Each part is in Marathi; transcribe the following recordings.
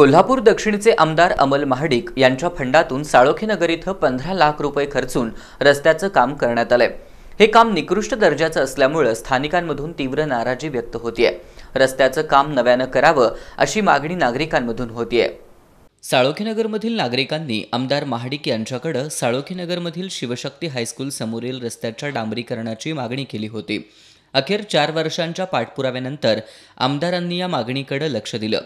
कोल्हापूर दक्षिणचे आमदार अमल महाडिक यांच्या फंडातून साळोखेनगर इथं पंधरा लाख रुपये खर्चून रस्त्याचं काम करण्यात आलंय हे काम निकृष्ट दर्जाचं असल्यामुळं स्थानिकांमधून तीव्र नाराजी व्यक्त होतीये रस्त्याचं काम नव्यानं करावं अशी मागणी नागरिकांमधून होतीये साळोखेनगरमधील नागरिकांनी आमदार महाडिक यांच्याकडं साळोखेनगरमधील शिवशक्ती हायस्कूल समोरील रस्त्याच्या डांबरीकरणाची मागणी केली होती अखेर चार वर्षांच्या पाठपुराव्यानंतर आमदारांनी या मागणीकडे लक्ष दिलं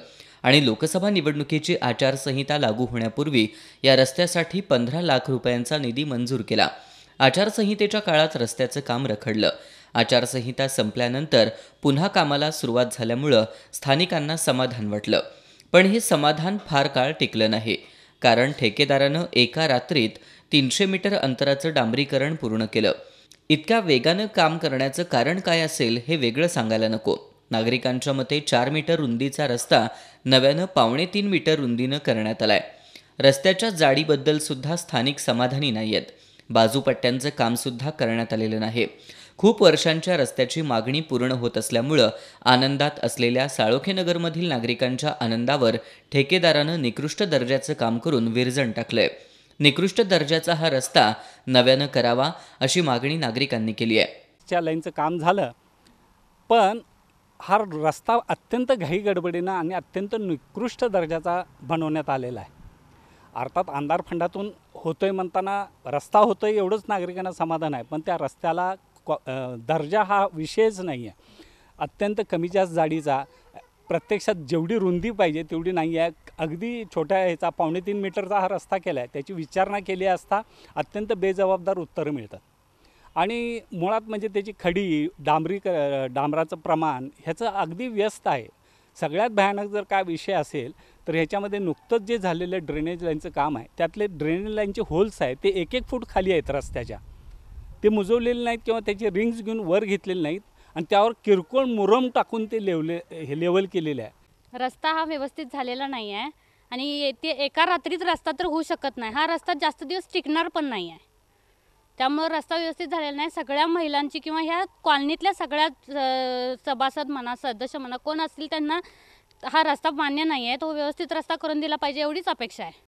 आणि लोकसभा निवडणुकीची आचारसंहिता लागू होण्यापूर्वी या रस्त्यासाठी पंधरा लाख रुपयांचा निधी मंजूर केला आचारसंहितेच्या काळात रस्त्याचं काम रखडलं आचारसंहिता संपल्यानंतर पुन्हा कामाला सुरुवात झाल्यामुळं स्थानिकांना समाधान वाटलं पण हे समाधान फार काळ टिकलं नाही कारण ठेकेदारानं एका रात्रीत तीनशे मीटर अंतराचं डांबरीकरण पूर्ण केलं इतक्या वेगानं काम करण्याचं कारण काय असेल हे वेगळं सांगायला नको नागरिकांच्या मते चार मीटर रुंदीचा रस्ता नव्यानं पावणे तीन मीटर रुंदीनं करण्यात आलाय रस्त्याच्या जाडीबद्दल सुद्धा स्थानिक समाधानी नाही आहेत बाजूपट्ट्यांचं कामसुद्धा करण्यात आलेलं नाही खूप वर्षांच्या रस्त्याची मागणी पूर्ण होत असल्यामुळं आनंदात असलेल्या साळोखेनगरमधील नागरिकांच्या आनंदावर ठेकेदारानं निकृष्ट दर्जाचं काम करून विरजण टाकलंय निकृष्ट दर्जाचा हा रस्ता नव्यानं करावा अशी मागणी नागरिकांनी केली आहे लाईनचं काम झालं पण हा रस्ता अत्यंत घाई गडबडीनं आणि अत्यंत निकृष्ट दर्जाचा बनवण्यात आलेला आहे अर्थात आमदार फंडातून होतोय म्हणताना रस्ता होतोय एवढंच नागरिकांना समाधान आहे पण त्या रस्त्याला दर्जा हा विषयच नाही आहे अत्यंत कमी जास्त जाडीचा प्रत्यक्षात जेवढी रुंदी पाहिजे तेवढी नाही आहे अगदी छोट्या ह्याचा पावणे तीन मीटरचा हा रस्ता केला आहे त्याची विचारणा केली असता अत्यंत बेजबाबदार उत्तरं मिळतात आणि मुळात म्हणजे त्याची खडी डांबरी डांबराचं प्रमाण ह्याचं अगदी व्यस्त आहे सगळ्यात भयानक जर काय विषय असेल तर ह्याच्यामध्ये नुकतंच जे झालेलं ड्रेनेज लाईनचं काम आहे त्यातले ड्रेनेज लाईनचे होल्स आहेत ते एक एक फूट खाली आहेत रस्त्याच्या ते मुजवलेले नाहीत किंवा त्याचे रिंग्स घेऊन वर घेतलेले नाहीत आणि त्यावर किरकोळ मुरम टाकून ते लेवले हे लेवल केलेले आहे रस्ता हा व्यवस्थित झालेला नाही आहे आणि ते एका रात्रीच रस्ता तर होऊ शकत नाही हा रस्ता जास्त दिवस टिकणार पण नाही आहे त्यामुळं रस्ता व्यवस्थित झालेला नाही सगळ्या महिलांची किंवा ह्या कॉलनीतल्या सगळ्या सभासद म्हणा सदस्य म्हणा कोण असतील त्यांना हा रस्ता मान्य नाही आहे तो व्यवस्थित रस्ता करून दिला पाहिजे एवढीच अपेक्षा आहे